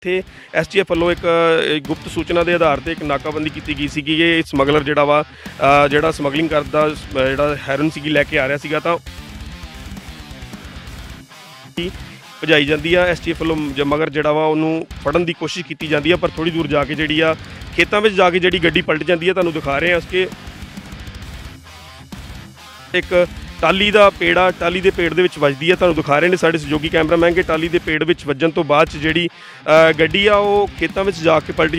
ਇੱਥੇ ਐਸਟੀਐਫ ਵੱਲੋਂ ਇੱਕ ਗੁਪਤ ਸੂਚਨਾ ਦੇ ਆਧਾਰ ਤੇ ਇੱਕ ਨਾਕਾਬੰਦੀ ਕੀਤੀ ਗਈ ਸੀ ਕਿ ਇਹ ਸਮਗਲਰ ਜਿਹੜਾ ਵਾ ਜਿਹੜਾ ਸਮਗਲਿੰਗ ਕਰਦਾ ਜਿਹੜਾ ਹੈਰਨ ਸੀਗੀ ਲੈ ਕੇ ਆ ਰਿਹਾ ਸੀਗਾ ਤਾਂ ਭਜਾਈ ਜਾਂਦੀ ਆ ਐਸਟੀਐਫ ਵੱਲੋਂ ਜਮਗਰ ਜਿਹੜਾ ਵਾ ਉਹਨੂੰ ਫੜਨ ਦੀ ਕੋਸ਼ਿਸ਼ ਕੀਤੀ ਜਾਂਦੀ ਆ ਪਰ ਥੋੜੀ ਦੂਰ ਜਾ ਕੇ ਜਿਹੜੀ ਆ ਖੇਤਾਂ ਵਿੱਚ ਜਾ ਕੇ ਜਿਹੜੀ ਗੱਡੀ ਪਲਟ ਜਾਂਦੀ ਆ ਤੁਹਾਨੂੰ ਦਿਖਾ ਰਹੇ ਆ ਉਸਕੇ ਇੱਕ ਟਾਲੀ ਦਾ ਪੇੜਾ ਟਾਲੀ ਦੇ ਪੇੜ ਦੇ ਵਿੱਚ ਵੱਜਦੀ ਹੈ ਤੁਹਾਨੂੰ ਦਿਖਾ ਰਹੇ ਨੇ ਸਾਡੇ ਸਹਿਯੋਗੀ ਕੈਮਰਾਮੈਨ ਕਿ ਟਾਲੀ ਦੇ ਪੇੜ ਵਿੱਚ ਵੱਜਣ ਤੋਂ ਬਾਅਦ ਚ ਜਿਹੜੀ ਗੱਡੀ ਆ ਉਹ ਖੇਤਾਂ ਵਿੱਚ ਜਾ ਕੇ ਪਲਟ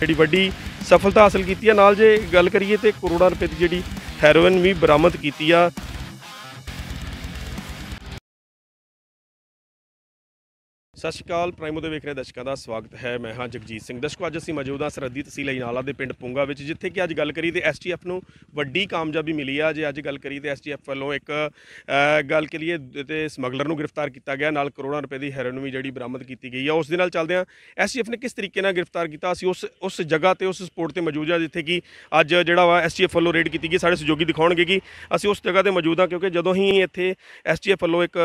ਜਿਹੜੀ ਵੱਡੀ ਸਫਲਤਾ ਹਾਸਲ ਕੀਤੀ ਹੈ ਨਾਲ ਜੇ ਗੱਲ ਕਰੀਏ ਤੇ ਕਰੋੜਾਂ ਰੁਪਏ ਦੀ ਜਿਹੜੀ ਹੈਰੋਇਨ ਵੀ ਬਰਾਮਦ ਕੀਤੀ ਆ ਸਤਿ ਸ਼੍ਰੀ ਅਕਾਲ ਪ੍ਰਾਈਮੋ ਦੇ ਵੇਖ ਰਹੇ ਦਰਸ਼ਕਾਂ ਦਾ ਸਵਾਗਤ ਹੈ ਮੈਂ ਹਾਂ ਜਗਜੀਤ ਸਿੰਘ ਦਰਸ਼ਕੋ ਅੱਜ ਅਸੀਂ ਮੌਜੂਦ ਹਾਂ ਸਰਦੀ ਤਹਿਸੀਲ ਇਨਾਲਾ ਦੇ ਪਿੰਡ ਪੁੰਗਾ ਵਿੱਚ ਜਿੱਥੇ ਕਿ ਅੱਜ ਗੱਲ ਕਰੀ ਤੇ ਐਸਟੀਐਫ ਨੂੰ ਵੱਡੀ ਕਾਮਯਾਬੀ ਮਿਲੀ ਆ ਜੇ ਅੱਜ ਗੱਲ ਕਰੀ ਤੇ ਐਸਟੀਐਫ ਵੱਲੋਂ ਇੱਕ ਗੱਲ ਕੇ ਲਈ ਤੇ ਸਮਗਲਰ ਨੂੰ ਗ੍ਰਿਫਤਾਰ ਕੀਤਾ ਗਿਆ ਨਾਲ ਕਰੋੜਾਂ ਰੁਪਏ ਦੀ ਹੈਰਨ ਵੀ ਜਿਹੜੀ ਬਰਾਮਦ ਕੀਤੀ ਗਈ ਆ ਉਸ ਦੇ ਨਾਲ ਚੱਲਦੇ ਆ ਐਸਟੀਐਫ ਨੇ ਕਿਸ ਤਰੀਕੇ ਨਾਲ ਗ੍ਰਿਫਤਾਰ ਕੀਤਾ ਅਸੀਂ ਉਸ ਉਸ ਜਗ੍ਹਾ ਤੇ ਉਸ ਸਪੋਰਟ ਤੇ ਮੌਜੂਦ ਆ ਜਿੱਥੇ ਕਿ ਅੱਜ ਜਿਹੜਾ ਵਾ ਐਸਟੀਐਫ ਵੱਲੋਂ ਰੇਡ ਕੀਤੀ ਗਈ ਸਾਡੇ ਸਹਿਯੋਗੀ ਦਿਖਾਉਣਗੇ ਕਿ ਅਸੀਂ ਉਸ ਜਗ੍ਹਾ ਤੇ ਮੌਜੂਦ ਆ ਕਿਉਂਕਿ ਜਦੋਂ ਹੀ ਇੱਥੇ ਐਸਟੀਐਫ ਵੱਲੋਂ ਇੱਕ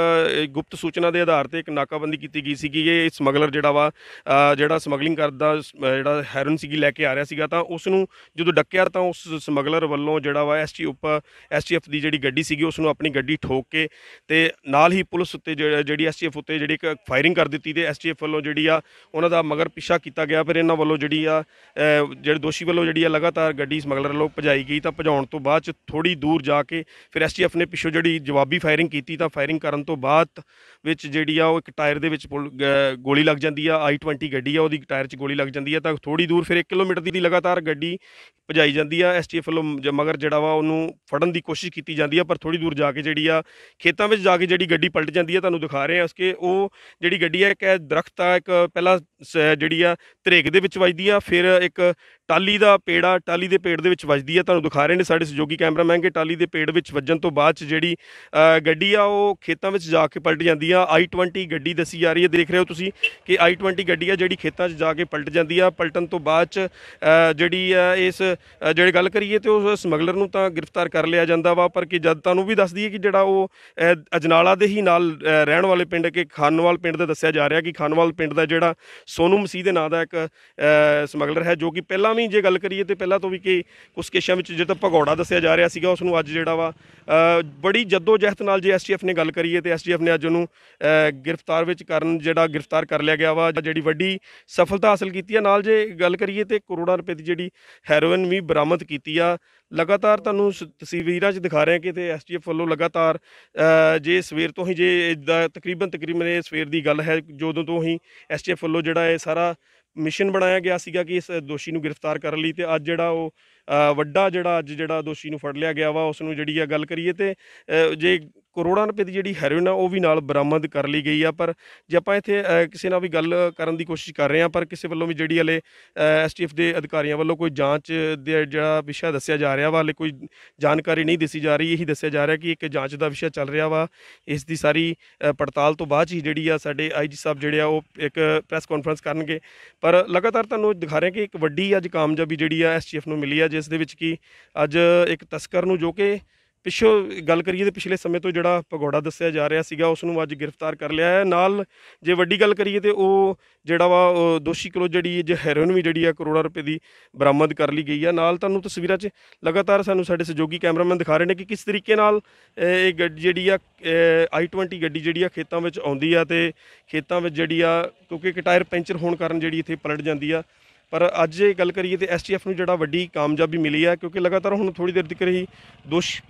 ਗੁਪਤ ਸੂਚਨਾ ਦੇ ਆਧਾਰ ਤੇ ਇੱਕ ਨਾਕਾਬੰਦੀ ਕੀਤੀ ਗਈ ਸੀ ਸੀ ਕਿ ਇਹ ਸਮਗਲਰ ਜਿਹੜਾ ਵਾ ਜਿਹੜਾ ਸਮਗਲਿੰਗ ਕਰਦਾ ਜਿਹੜਾ ਹੈਰਨ ਸੀਗੀ ਲੈ ਕੇ ਆ ਰਿਹਾ ਸੀਗਾ ਤਾਂ ਉਸ ਨੂੰ ਜਦੋਂ ਡੱਕਿਆ ਤਾਂ ਉਸ ਸਮਗਲਰ ਵੱਲੋਂ ਜਿਹੜਾ ਵਾ ਐਸਟੀ ਉੱਪਰ ਐਸਟੀਐਫ ਦੀ ਜਿਹੜੀ ਗੱਡੀ ਸੀਗੀ ਉਸ ਨੂੰ ਆਪਣੀ ਗੱਡੀ ਠੋਕ ਕੇ ਤੇ ਨਾਲ ਹੀ ਪੁਲਿਸ ਉੱਤੇ ਜਿਹੜੀ ਐਸਟੀਐਫ ਉੱਤੇ ਜਿਹੜੀ ਇੱਕ ਫਾਇਰਿੰਗ ਕਰ ਦਿੱਤੀ ਤੇ ਐਸਟੀਐਫ ਵੱਲੋਂ ਜਿਹੜੀ ਆ ਉਹਨਾਂ ਦਾ ਮਗਰ ਪਿੱਛਾ ਕੀਤਾ ਗਿਆ ਫਿਰ ਇਹਨਾਂ ਵੱਲੋਂ ਜਿਹੜੀ ਆ ਜਿਹੜੇ ਦੋਸ਼ੀ ਵੱਲੋਂ ਜਿਹੜੀ ਆ ਲਗਾਤਾਰ ਗੱਡੀ ਸਮਗਲਰ ਵੱਲੋਂ ਭਜਾਈ ਗਈ ਤਾਂ ਭਜਾਉਣ ਤੋਂ ਬਾਅਦ ਚ ਥੋੜੀ ਦੂਰ ਜਾ ਕੇ ਫਿਰ ਐਸਟੀਐਫ ਨੇ ਪਿੱਛੋਂ ਜਿਹੜੀ ਜਵਾਬੀ ਫਾਇਰਿੰਗ ਕੀਤੀ ਤਾਂ ਫਾਇਰਿੰਗ ਕਰਨ ਤੋਂ ਬਾਅਦ ਵਿੱਚ ਜਿਹੜੀ ਆ ਉਹ ਇੱਕ ਟਾਇਰ ਦੇ ਵਿੱਚ ਗੋਲੀ ਲੱਗ ਜਾਂਦੀ ਆ i20 ਗੱਡੀ ਆ ਉਹਦੀ ਟਾਇਰ 'ਚ ਗੋਲੀ ਲੱਗ ਜਾਂਦੀ ਆ ਤਾਂ ਥੋੜੀ ਦੂਰ ਫਿਰ 1 ਕਿਲੋਮੀਟਰ ਦੀ ਲਗਾਤਾਰ ਗੱਡੀ ਭਜਾਈ ਜਾਂਦੀ ਆ ਐਸਟੀਐਫ ਵੱਲੋਂ ਮਗਰ ਜਿਹੜਾ ਵਾ ਉਹਨੂੰ ਫੜਨ ਦੀ ਕੋਸ਼ਿਸ਼ ਕੀਤੀ ਜਾਂਦੀ ਆ ਪਰ ਥੋੜੀ ਦੂਰ ਜਾ ਕੇ ਜਿਹੜੀ ਆ ਖੇਤਾਂ ਵਿੱਚ ਜਾ ਕੇ ਜਿਹੜੀ ਗੱਡੀ ਪਲਟ ਜਾਂਦੀ ਆ ਤੁਹਾਨੂੰ ਦਿਖਾ ਰਹੇ ਆ ਉਸਕੇ ਉਹ ਜਿਹੜੀ ਗੱਡੀ ਆ ਇੱਕ ਦਰਖਤ ਆ ਇੱਕ ਪਹਿਲਾ ਜਿਹੜੀ ਆ ਧਰੇਕ ਦੇ ਵਿੱਚ ਵੱਜਦੀ ਆ ਫਿਰ ਇੱਕ ਟਾਲੀ ਦਾ ਪੇੜਾ ਟਾਲੀ ਦੇ ਪੇੜ ਦੇ ਵਿੱਚ ਵੱਜਦੀ ਆ ਤੁਹਾਨੂੰ ਦਿਖਾ ਰਹੇ ਨੇ ਸਾਡੇ ਸਹਿਯੋਗੀ ਕੈਮਰਾਮੈਨ ਕੇ ਟਾਲੀ ਦੇ ਪੇੜ ਵਿੱਚ ਵੱਜਣ ਤੋਂ ਬਾਅਦ ਚ ਜਿਹੜੀ ਗੱਡੀ ਆ ਉਹ ਖੇਤਾਂ ਵਿੱਚ ਜਾ ਕੇ ਪਲਟ ਜਾਂਦੀ ਆ 20 ਗੱਡੀ ਦੱਸੀ ਜਾ ਰਹੀ ਹੈ ਦੇਖ ਰਹੇ ਹੋ ਤੁਸੀਂ ਕਿ 20 ਗੱਡੀ ਆ ਜਿਹੜੀ ਖੇਤਾਂ 'ਚ ਜਾ ਕੇ ਪਲਟ ਜਾਂਦੀ ਆ ਪਲਟਣ ਤੋਂ ਬਾਅਦ ਚ ਜਿਹੜੀ ਆ ਇਸ ਜਿਹੜੇ ਗੱਲ ਕਰੀਏ ਤੇ ਉਸ ਸਮਗਲਰ ਨੂੰ ਤਾਂ ਗ੍ਰਿਫਤਾਰ ਕਰ ਲਿਆ ਜਾਂਦਾ ਵਾ ਪਰ ਕਿ ਜਦ ਤੁਹਾਨੂੰ ਵੀ ਦੱਸ ਦਈਏ ਕਿ ਜਿਹੜਾ ਉਹ ਅਜਨਾਲਾ ਦੇ ਹੀ ਨਾਲ ਰਹਿਣ ਵਾਲੇ ਪਿੰਡ ਕਿ ਖਾਨਵਾਲ ਪਿੰਡ ਦਾ ਦੱਸਿਆ ਜਾ ਰਿਹਾ ਕਿ ਖਾਨਵਾਲ ਪਿੰਡ ਦਾ ਜਿਹੜਾ ਸੋਨੂ ਮਸੀਹ ਦੇ ਨਾਂ ਦਾ ਇੱਕ ਸਮਗਲਰ ਹੈ ਜੋ ਕਿ ਪਹਿਲਾਂ ਵੀ ਜੇ ਗੱਲ ਕਰੀਏ ਤੇ ਪਹਿਲਾਂ ਤੋਂ ਵੀ ਕਿ ਉਸ ਕੇਸ਼ਾਂ ਵਿੱਚ ਜਿਹੜਾ ਭਗੌੜਾ ਦੱਸਿਆ ਜਾ ਰਿਹਾ ਸੀਗਾ ਉਸ ਨੂੰ ਅੱਜ ਜਿਹੜਾ ਵਾ ਬੜੀ ਜੱਦੋ ਨਾਲ ਜੇ ਐਸਟੀਐਫ ਨੇ ਗੱਲ ਕਰੀਏ ਤੇ ਐਸਟੀਐਫ ਨੇ ਅੱਜ ਉਹਨੂੰ ਗ੍ਰਿਫਤਾਰ ਵਿੱਚ ਕਰਨ ਜਿਹੜਾ ਗ੍ਰਿਫਤਾਰ ਕਰ ਲਿਆ ਗਿਆ ਵਾ ਜਿਹੜੀ ਵੱਡੀ ਸਫਲਤਾ ਹਾਸਲ ਕੀਤੀ ਹੈ ਨਾਲ ਜੇ ਗੱਲ ਕਰੀਏ ਤੇ ਕਰੋੜਾਂ ਰੁਪਏ ਦੀ ਜਿਹੜੀ ਹੈਰੋਇਨ ਵੀ ਬਰਾਮਦ ਕੀਤੀ ਆ ਲਗਾਤਾਰ ਤੁਹਾਨੂੰ ਤਸਵੀਰਾਂ 'ਚ ਦਿਖਾ ਰਹੇ ਆ ਕਿ ਤੇ ਐਸਟੀਐਫ ਵੱਲੋਂ ਲਗਾਤਾਰ ਜੇ ਸਵੇਰ ਤੋਂ ਹੀ ਜੇ ਇਦਾਂ ਤਕਰੀਬਨ ਤਕਰੀਬਨ ਇਹ ਸਵੇਰ ਦੀ ਗੱਲ ਹੈ ਜਦੋਂ ਤੋਂ ਹੀ ਐਸਟੀਐਫ ਵੱਲੋਂ ਜਿਹੜਾ ਇਹ ਸਾਰਾ ਮਿਸ਼ਨ ਬਣਾਇਆ ਗਿਆ ਸੀਗਾ ਕਿ ਇਸ ਦੋਸ਼ੀ ਨੂੰ ਗ੍ਰਿਫਤਾਰ ਕਰ ਲਈ ਤੇ ਅੱਜ ਜਿਹੜਾ ਉਹ ਵੱਡਾ ਜਿਹੜਾ ਅੱਜ ਜਿਹੜਾ ਦੋਸ਼ੀ ਨੂੰ ਫੜ ਲਿਆ ਗਿਆ ਵਾ ਉਸ ਨੂੰ ਜਿਹੜੀ ਆ ਗੱਲ ਕਰੀਏ ਤੇ ਜੇ ਕਰੋੜਾਂ ਰੁਪਏ ਦੀ ਜਿਹੜੀ ਹੈਰੋਇਨ ਆ ਉਹ ਵੀ ਨਾਲ ਬਰਾਮਦ ਕਰ ਲਈ ਗਈ ਆ ਪਰ ਜੇ ਆਪਾਂ ਇੱਥੇ ਕਿਸੇ ਨਾਲ ਵੀ ਗੱਲ ਕਰਨ ਦੀ ਕੋਸ਼ਿਸ਼ ਕਰ ਰਹੇ ਆ ਪਰ ਕਿਸੇ ਵੱਲੋਂ ਵੀ ਜਿਹੜੀ ਹਲੇ ਐਸਟੀਐਫ ਦੇ ਅਧਿਕਾਰੀਆਂ ਵੱਲੋਂ ਕੋਈ ਜਾਂਚ ਦੇ ਜਿਹੜਾ ਵਿਸ਼ਾ ਦੱਸਿਆ ਜਾ ਰਿਹਾ ਵਾ ਹਲੇ ਕੋਈ ਜਾਣਕਾਰੀ ਨਹੀਂ ਦਿੱਸੀ ਜਾ ਰਹੀ ਇਹੀ ਦੱਸਿਆ ਜਾ ਰਿਹਾ ਕਿ ਇੱਕ ਜਾਂਚ ਦਾ ਵਿਸ਼ਾ ਚੱਲ ਰਿਹਾ ਵਾ ਇਸ ਦੀ ਸਾਰੀ ਪੜਤਾਲ ਤੋਂ ਬਾਅਦ ਹੀ ਜਿਹੜੀ ਆ ਸਾਡੇ ਆਈਜੀ ਸਾਹਿਬ ਜਿਹੜੇ ਆ ਉਹ ਇੱਕ ਪ੍ਰੈਸ ਕਾਨਫਰੰਸ ਕਰਨਗੇ ਪਰ ਲਗਾਤਾਰ ਤੁਹਾਨੂੰ ਦਿਖਾ ਰਹੇ ਕਿ ਇੱਕ ਵੱਡੀ ਅੱਜ ਕਾਮਯਾਬੀ ਜਿਹੜੀ ਆ ਐਸਟੀਐਫ ਨੂੰ ਮਿਲੀ ਆ ਜਿਸ ਦੇ ਵਿੱਚ ਕਿ ਅੱਜ ਇੱਕ ਤਸਕਰ ਨੂੰ ਜੋ ਕਿ ਪਿਛੋ ਗੱਲ ਕਰੀਏ ਤੇ ਪਿਛਲੇ ਸਮੇਂ ਤੋਂ ਜਿਹੜਾ ਪਗੋੜਾ ਦੱਸਿਆ ਜਾ ਰਿਹਾ ਸੀਗਾ ਉਸ ਨੂੰ ਅੱਜ ਗ੍ਰਿਫਤਾਰ ਕਰ ਲਿਆ ਹੈ ਨਾਲ ਜੇ ਵੱਡੀ ਗੱਲ ਕਰੀਏ ਤੇ ਉਹ ਜਿਹੜਾ ਵਾ ਦੋਸ਼ੀ ਕੋਲ ਜਿਹੜੀ ਜੇ ਹੈਰੋਇਨ ਵੀ ਜਿਹੜੀ ਆ ਕਰੋੜਾ ਰੁਪਏ ਦੀ ਬਰਾਮਦ ਕਰ ਲਈ ਗਈ ਆ ਨਾਲ ਤੁਹਾਨੂੰ ਤਸਵੀਰਾਂ 'ਚ ਲਗਾਤਾਰ ਸਾਨੂੰ ਸਾਡੇ ਸਹਿਯੋਗੀ ਕੈਮਰਾਮੈਨ ਦਿਖਾ ਰਹੇ ਨੇ ਕਿ ਕਿਸ ਤਰੀਕੇ ਨਾਲ ਇਹ ਗੱਡੀ ਜਿਹੜੀ ਆ i20 ਗੱਡੀ ਜਿਹੜੀ ਆ ਖੇਤਾਂ ਵਿੱਚ ਆਉਂਦੀ ਆ ਤੇ ਖੇਤਾਂ ਵਿੱਚ ਜਿਹੜੀ ਆ ਕਿਉਂਕਿ ਇੱਕ ਟਾਇਰ ਪੈਂਚਰ ਹੋਣ ਕਾਰਨ ਜਿਹੜੀ ਇੱਥੇ ਪਲਟ ਜਾਂਦੀ ਆ ਪਰ ਅੱਜ ਇਹ ਗੱਲ ਕਰੀਏ ਤੇ ਐਸਟੀਐਫ ਨੂੰ ਜਿਹੜਾ ਵੱਡੀ ਕਾਮਯਾਬੀ ਮਿਲੀ ਆ ਕਿਉਂਕਿ ਲਗਾਤਾਰ ਹੁਣ ਥੋੜੀ ਦੇਰ ਤੱਕ ਰਹੀ ਦੋਸ਼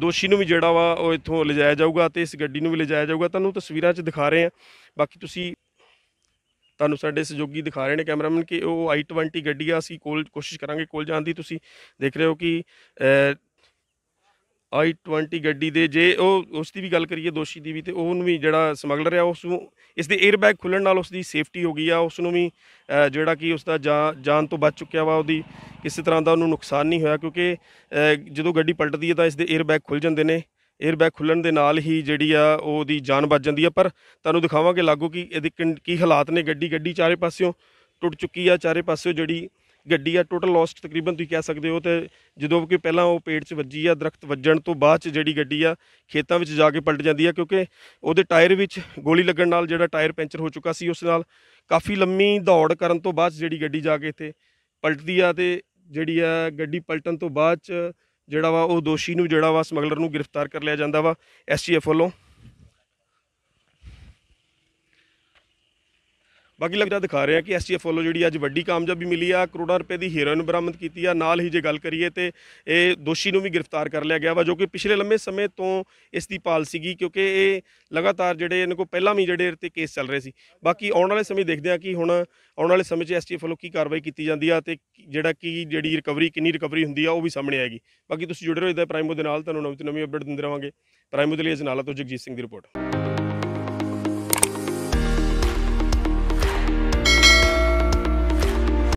ਦੋਸ਼ੀ ਨੂੰ ਵੀ ਜਿਹੜਾ ਵਾ ਉਹ ਇੱਥੋਂ ਲਿਜਾਇਆ ਜਾਊਗਾ ਤੇ ਇਸ ਗੱਡੀ ਨੂੰ ਵੀ ਲਿਜਾਇਆ ਜਾਊਗਾ ਤੁਹਾਨੂੰ ਤਸਵੀਰਾਂ 'ਚ ਦਿਖਾ ਰਹੇ ਆ ਬਾਕੀ ਤੁਸੀਂ ਤੁਹਾਨੂੰ ਸਾਡੇ ਸਹਿਯੋਗੀ ਦਿਖਾ ਰਹੇ ਨੇ ਕੈਮਰਾਮੈਨ ਕਿ ਉਹ i20 ਗੱਡੀ ਆ ਅਸੀਂ ਕੋਲ ਕੋਸ਼ਿਸ਼ ਕਰਾਂਗੇ ਕੋਲ ਜਾਣ ਦੀ ਤੁਸੀਂ ਦੇਖ ਰਹੇ ਹੋ ਕਿ ਆਈ 20 ਗੱਡੀ ਦੇ ਜੇ ਉਹ ਉਸ ਦੀ ਵੀ ਗੱਲ ਕਰੀਏ ਦੋਸ਼ੀ ਦੀ ਵੀ ਤੇ ਉਹਨੂੰ ਵੀ ਜਿਹੜਾ ਸਮਗਲਰ ਆ ਉਸ ਨੂੰ ਇਸ ਦੇ 에ਅਰਬੈਗ ਖੁੱਲਣ ਨਾਲ ਉਸ ਦੀ ਸੇਫਟੀ ਹੋ ਗਈ ਆ ਉਸ ਨੂੰ ਵੀ ਜਿਹੜਾ ਕਿ ਉਸ ਦਾ ਜਾਨ ਤੋਂ ਬਚ ਚੁੱਕਿਆ ਵਾ ਉਹਦੀ ਕਿਸੇ ਤਰ੍ਹਾਂ ਦਾ ਉਹਨੂੰ ਨੁਕਸਾਨ ਨਹੀਂ ਹੋਇਆ ਕਿਉਂਕਿ ਜਦੋਂ ਗੱਡੀ ਪਲਟਦੀ ਹੈ ਤਾਂ ਇਸ ਦੇ 에ਅਰਬੈਗ ਖੁੱਲ ਜਾਂਦੇ ਨੇ 에ਅਰਬੈਗ ਖੁੱਲਣ ਦੇ ਨਾਲ ਹੀ ਜਿਹੜੀ ਆ ਉਹਦੀ ਜਾਨ ਬਚ ਜਾਂਦੀ ਆ ਪਰ ਤੁਹਾਨੂੰ ਦਿਖਾਵਾਂਗੇ ਲਾਗੂ ਕਿ ਇਹਦੇ ਕੀ ਹਾਲਾਤ ਨੇ ਗੱਡੀ ਗੱਡੀ ਚਾਰੇ ਪਾਸਿਓਂ ਟੁੱਟ ਚੁੱਕੀ ਆ ਚਾਰੇ ਪਾਸਿਓਂ ਜਿਹੜੀ ਗੱਡੀ ਆ ਟੋਟਲ ਲੋਸਟ ਤਕਰੀਬਨ ਤੁਸੀਂ ਕਹਿ ਸਕਦੇ ਹੋ ਤੇ ਜਦੋਂ ਕਿ ਪਹਿਲਾਂ ਉਹ ਪੇੜ 'ਚ ਵੱਜੀ ਆ ਦਰਖਤ ਵੱਜਣ ਤੋਂ ਬਾਅਦ 'ਚ ਜਿਹੜੀ ਗੱਡੀ ਆ ਖੇਤਾਂ ਵਿੱਚ ਜਾ ਕੇ ਪਲਟ ਜਾਂਦੀ ਆ ਕਿਉਂਕਿ ਉਹਦੇ ਟਾਇਰ ਵਿੱਚ ਗੋਲੀ ਲੱਗਣ ਨਾਲ ਜਿਹੜਾ ਟਾਇਰ ਪੈਂਚਰ ਹੋ ਚੁੱਕਾ ਸੀ ਉਸ ਨਾਲ ਕਾਫੀ ਲੰਮੀ ਦੌੜ ਕਰਨ ਤੋਂ ਬਾਅਦ ਜਿਹੜੀ ਗੱਡੀ ਜਾ ਕੇ ਇੱਥੇ ਪਲਟਦੀ ਆ ਤੇ ਜਿਹੜੀ ਆ ਗੱਡੀ ਪਲਟਣ ਤੋਂ ਬਾਅਦ 'ਚ ਜਿਹੜਾ ਵਾ ਉਹ ਦੋਸ਼ੀ ਨੂੰ ਜਿਹੜਾ ਵਾ ਸਮਗਲਰ ਨੂੰ ਗ੍ਰਿਫਤਾਰ ਕਰ ਲਿਆ ਜਾਂਦਾ ਵਾ ਐਸਟੀਐਫ ਵੱਲੋਂ ਬਾਕੀ ਲੱਗਦਾ ਦਿਖਾ ਰਹੇ ਆ ਕਿ ਐਸਟੀਐਫ ਵੱਲੋਂ ਜਿਹੜੀ ਅੱਜ ਵੱਡੀ ਕਾਮਯਾਬੀ ਮਿਲੀ ਆ ਕਰੋੜਾਂ ਰੁਪਏ ਦੀ ਹੀਰੋਇਨ ਬਰਾਮਦ ਕੀਤੀ ਆ ਨਾਲ ਹੀ ਜੇ ਗੱਲ ਕਰੀਏ ਤੇ ਇਹ ਦੋਸ਼ੀ ਨੂੰ ਵੀ ਗ੍ਰਿਫਤਾਰ ਕਰ ਲਿਆ ਗਿਆ ਵਾ ਜੋ ਕਿ ਪਿਛਲੇ ਲੰਮੇ ਸਮੇਂ ਤੋਂ ਇਸ ਦੀ ਪਾਲ ਸੀਗੀ ਕਿਉਂਕਿ ਇਹ ਲਗਾਤਾਰ ਜਿਹੜੇ ਇਹਨਾਂ ਕੋ ਪਹਿਲਾਂ ਵੀ ਜਿਹੜੇ ਤੇ ਕੇਸ ਚੱਲ ਰਹੇ ਸੀ ਬਾਕੀ ਆਉਣ ਵਾਲੇ ਸਮੇਂ ਦੇਖਦੇ ਆ ਕਿ ਹੁਣ ਆਉਣ ਵਾਲੇ ਸਮੇਂ 'ਚ ਐਸਟੀਐਫ ਵੱਲੋਂ ਕੀ ਕਾਰਵਾਈ ਕੀਤੀ ਜਾਂਦੀ ਆ ਤੇ ਜਿਹੜਾ ਕੀ ਜਿਹੜੀ ਰਿਕਵਰੀ ਕਿੰਨੀ ਰਿਕਵਰੀ ਹੁੰਦੀ ਆ ਉਹ ਵੀ ਸਾਹਮਣੇ ਆਏਗੀ ਬਾਕੀ ਤੁਸੀਂ ਜੁੜੇ ਰਹੋ ਇਹਦਾ ਪ੍ਰਾਈਮੋ ਦੇ ਨਾਲ ਤੁਹਾਨੂੰ ਨਵੀਂ ਤੋਂ ਨਵੀਂ ਅਪਡੇਟ ਦਿੰਦੇ ਰਵਾਂਗੇ ਪ੍ਰਾਈਮੋ ਦੇ ਲਈ ਜਨਾਲਾ ਤੋਂ ਜਗਜੀਤ ਸਿੰਘ ਦੀ ਰਿਪੋਰਟ